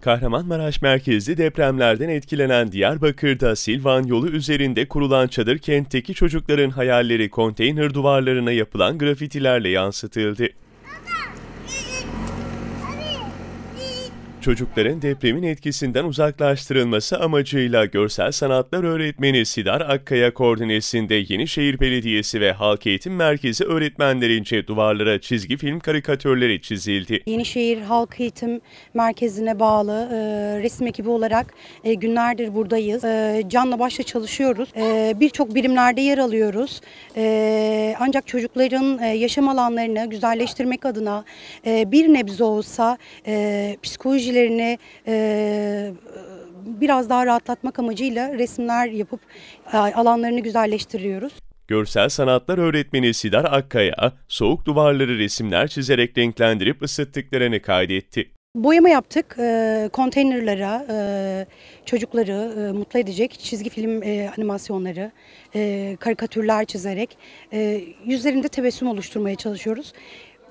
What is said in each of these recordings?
Kahramanmaraş merkezli depremlerden etkilenen Diyarbakır'da Silvan yolu üzerinde kurulan çadır kentteki çocukların hayalleri konteyner duvarlarına yapılan grafitilerle yansıtıldı. Çocukların depremin etkisinden uzaklaştırılması amacıyla görsel sanatlar öğretmeni Sidar Akkaya koordinesinde Yenişehir Belediyesi ve Halk Eğitim Merkezi öğretmenlerince duvarlara çizgi film karikatürleri çizildi. Yenişehir Halk Eğitim Merkezi'ne bağlı e, resim ekibi olarak e, günlerdir buradayız. E, canla başla çalışıyoruz. E, Birçok birimlerde yer alıyoruz. E, ancak çocukların e, yaşam alanlarını güzelleştirmek adına e, bir nebze olsa e, psikoloji psikolojilerini e, biraz daha rahatlatmak amacıyla resimler yapıp e, alanlarını güzelleştiriyoruz. Görsel sanatlar öğretmeni Sidar Akkaya, soğuk duvarları resimler çizerek renklendirip ısıttıklarını kaydetti. Boyama yaptık. E, konteynerlara, e, çocukları e, mutlu edecek çizgi film e, animasyonları, e, karikatürler çizerek e, yüzlerinde tebessüm oluşturmaya çalışıyoruz.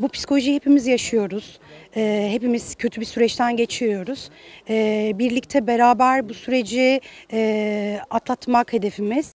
Bu psikolojiyi hepimiz yaşıyoruz. E, hepimiz kötü bir süreçten geçiyoruz. E, birlikte beraber bu süreci e, atlatmak hedefimiz.